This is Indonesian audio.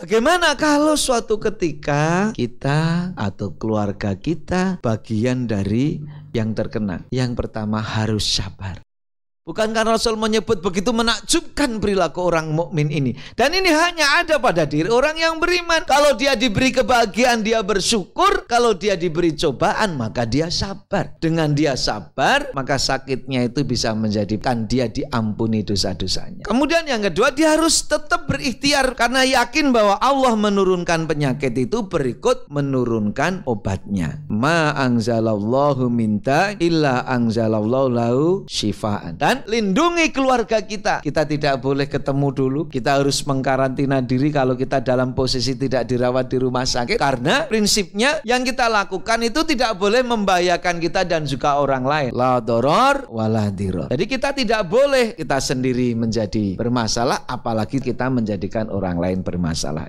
Bagaimana kalau suatu ketika kita atau keluarga kita bagian dari yang terkena? Yang pertama harus sabar. Bukankah Rasul menyebut begitu menakjubkan perilaku orang mukmin ini? Dan ini hanya ada pada diri orang yang beriman. Kalau dia diberi kebahagiaan, dia bersyukur. Kalau dia diberi cobaan, maka dia sabar. Dengan dia sabar, maka sakitnya itu bisa menjadikan dia diampuni dosa-dosanya. Kemudian yang kedua, dia harus tetap berikhtiar karena yakin bahwa Allah menurunkan penyakit itu berikut menurunkan obatnya. Ma anzalallahu minta illa anzalallahu lau syifaan. Dan lindungi keluarga kita. Kita tidak boleh ketemu dulu. Kita harus mengkarantina diri kalau kita dalam posisi tidak dirawat di rumah sakit. Karena prinsipnya yang kita lakukan itu tidak boleh membahayakan kita dan juga orang lain. La doror wala diror. Jadi kita tidak boleh kita sendiri menjadi bermasalah apalagi kita menjadikan orang lain bermasalah.